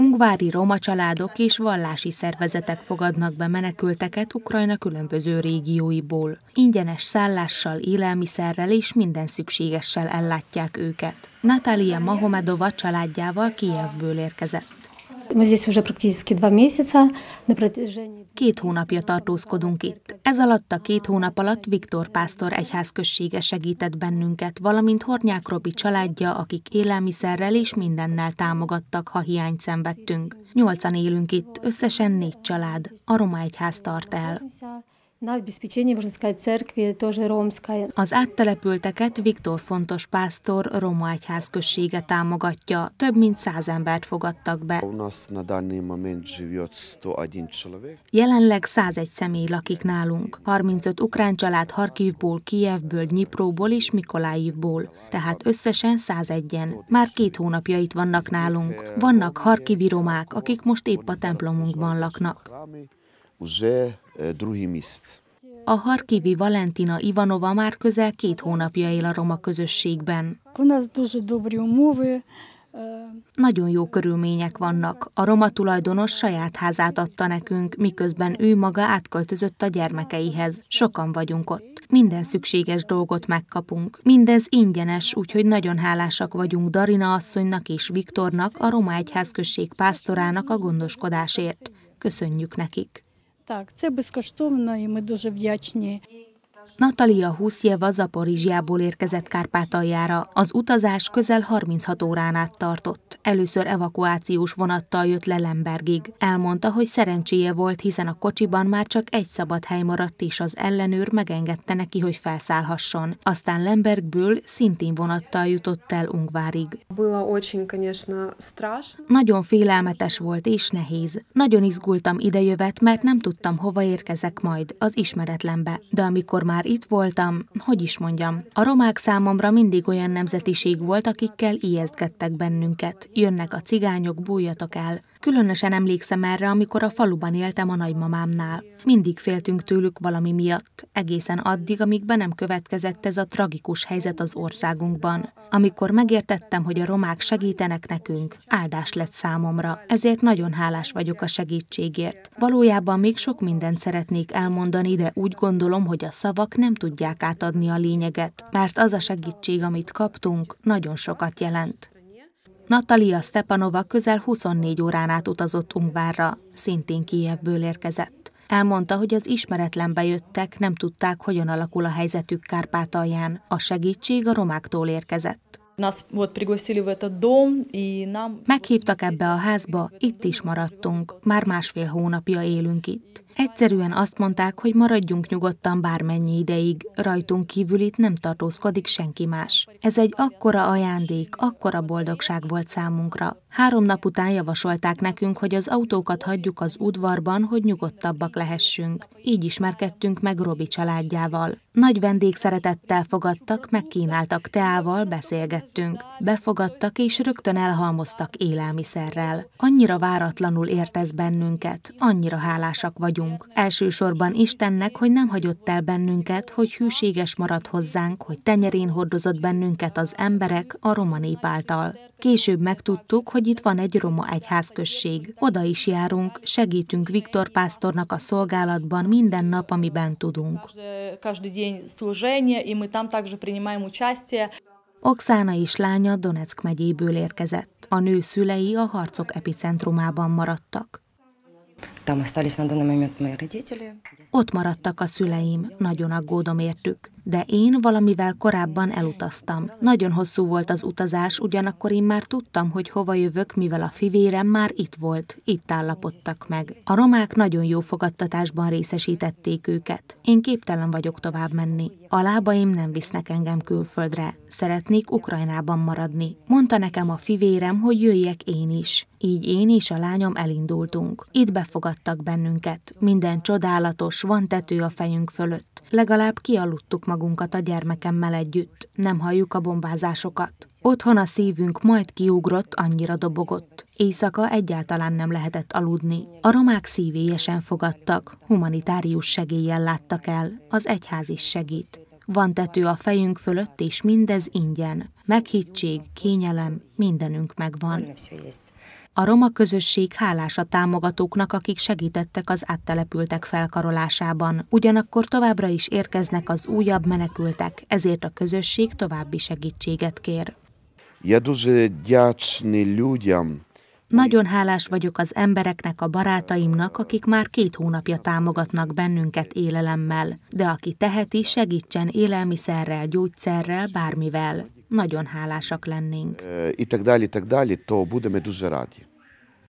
ungvári roma családok és vallási szervezetek fogadnak be menekülteket Ukrajna különböző régióiból. Ingyenes szállással, élelmiszerrel és minden szükségessel ellátják őket. Natália Mahomedova családjával Kijevből érkezett. Két hónapja tartózkodunk itt. Ez alatt a két hónap alatt Viktor Pásztor egyházközsége segített bennünket, valamint Hornyák Robi családja, akik élelmiszerrel és mindennel támogattak, ha hiányt szenvedtünk. Nyolcan élünk itt, összesen négy család. A Roma Egyház tart el. Az áttelepülteket Viktor Fontos pásztor Roma Egyház községe támogatja. Több mint száz embert fogadtak be. Jelenleg 101 személy lakik nálunk. 35 ukrán család Harkivból, Kijevből, Nyipróból és Mikolájivból. Tehát összesen 101-en. Már két hónapja itt vannak nálunk. Vannak harkivi romák, akik most épp a templomunkban laknak. A harkivi Valentina Ivanova már közel két hónapja él a roma közösségben. Nagyon jó körülmények vannak. A roma tulajdonos saját házát adta nekünk, miközben ő maga átköltözött a gyermekeihez. Sokan vagyunk ott. Minden szükséges dolgot megkapunk. Mindez ingyenes, úgyhogy nagyon hálásak vagyunk Darina asszonynak és Viktornak, a Roma Egyházközség pásztorának a gondoskodásért. Köszönjük nekik! Так, це безкоштовно, і ми дуже вдячні. Natalia Huszjeva Zaporizsjából érkezett Kárpátaljára. Az utazás közel 36 órán át tartott. Először evakuációs vonattal jött le Lembergig. Elmondta, hogy szerencséje volt, hiszen a kocsiban már csak egy szabad hely maradt, és az ellenőr megengedte neki, hogy felszállhasson. Aztán Lembergből szintén vonattal jutott el Ungvárig. Nagyon félelmetes volt és nehéz. Nagyon izgultam idejövet, mert nem tudtam, hova érkezek majd, az ismeretlenbe. De amikor már itt voltam, hogy is mondjam, a romák számomra mindig olyan nemzetiség volt, akikkel ijesztgettek bennünket. Jönnek a cigányok, bújjatok el. Különösen emlékszem erre, amikor a faluban éltem a nagymamámnál. Mindig féltünk tőlük valami miatt, egészen addig, amíg be nem következett ez a tragikus helyzet az országunkban. Amikor megértettem, hogy a romák segítenek nekünk, áldás lett számomra, ezért nagyon hálás vagyok a segítségért. Valójában még sok mindent szeretnék elmondani, de úgy gondolom, hogy a szavak nem tudják átadni a lényeget, mert az a segítség, amit kaptunk, nagyon sokat jelent. Natalia Stepanova közel 24 órán át utazott Ungvárra, szintén Kijevből érkezett. Elmondta, hogy az ismeretlenbe jöttek, nem tudták, hogyan alakul a helyzetük Kárpátalján. A segítség a romáktól érkezett. Meghívtak ebbe a házba, itt is maradtunk, már másfél hónapja élünk itt. Egyszerűen azt mondták, hogy maradjunk nyugodtan bármennyi ideig, rajtunk kívül itt nem tartózkodik senki más. Ez egy akkora ajándék, akkora boldogság volt számunkra. Három nap után javasolták nekünk, hogy az autókat hagyjuk az udvarban, hogy nyugodtabbak lehessünk. Így ismerkedtünk meg Robi családjával. Nagy vendég szeretettel fogadtak, megkínáltak teával, beszélgettünk. Befogadtak és rögtön elhalmoztak élelmiszerrel. Annyira váratlanul ért ez bennünket, annyira hálásak vagyunk adunk. Elsősorban Istennek, hogy nem hagyott el bennünket, hogy hűséges maradt hozzánk, hogy tenyerén hordozott bennünket az emberek a roma nép által. Később megtudtuk, hogy itt van egy roma egyházközség. Oda is járunk, segítünk Viktor pásztornak a szolgálatban minden nap, amiben tudunk. Oxána is lánya Donetsk megyéből érkezett. A nő szülei a harcok epicentrumában maradtak. Ott maradtak a szüleim, nagyon aggódom értük, de én valamivel korábban elutaztam. Nagyon hosszú volt az utazás, ugyanakkor én már tudtam, hogy hova jövök, mivel a fivérem már itt volt, itt állapodtak meg. A romák nagyon jó fogadtatásban részesítették őket. Én képtelen vagyok tovább menni. A lábaim nem visznek engem külföldre, szeretnék Ukrajnában maradni. Mondta nekem a fivérem, hogy jöjjek én is. Így én és a lányom elindultunk. Itt befogadtak bennünket. Minden csodálatos, van tető a fejünk fölött. Legalább kialudtuk magunkat a gyermekemmel együtt. Nem halljuk a bombázásokat. Otthon a szívünk majd kiugrott, annyira dobogott. Éjszaka egyáltalán nem lehetett aludni. A romák szívélyesen fogadtak, humanitárius segéllyel láttak el, az egyház is segít. Van tető a fejünk fölött, és mindez ingyen. Meghittség, kényelem, mindenünk megvan. A roma közösség hálás a támogatóknak, akik segítettek az áttelepültek felkarolásában. Ugyanakkor továbbra is érkeznek az újabb menekültek, ezért a közösség további segítséget kér. Nagyon hálás vagyok az embereknek, a barátaimnak, akik már két hónapja támogatnak bennünket élelemmel, de aki teheti, segítsen élelmiszerrel, gyógyszerrel, bármivel. Nagyon hálásak lennénk. itt, Itt далее, itt так далее, то будем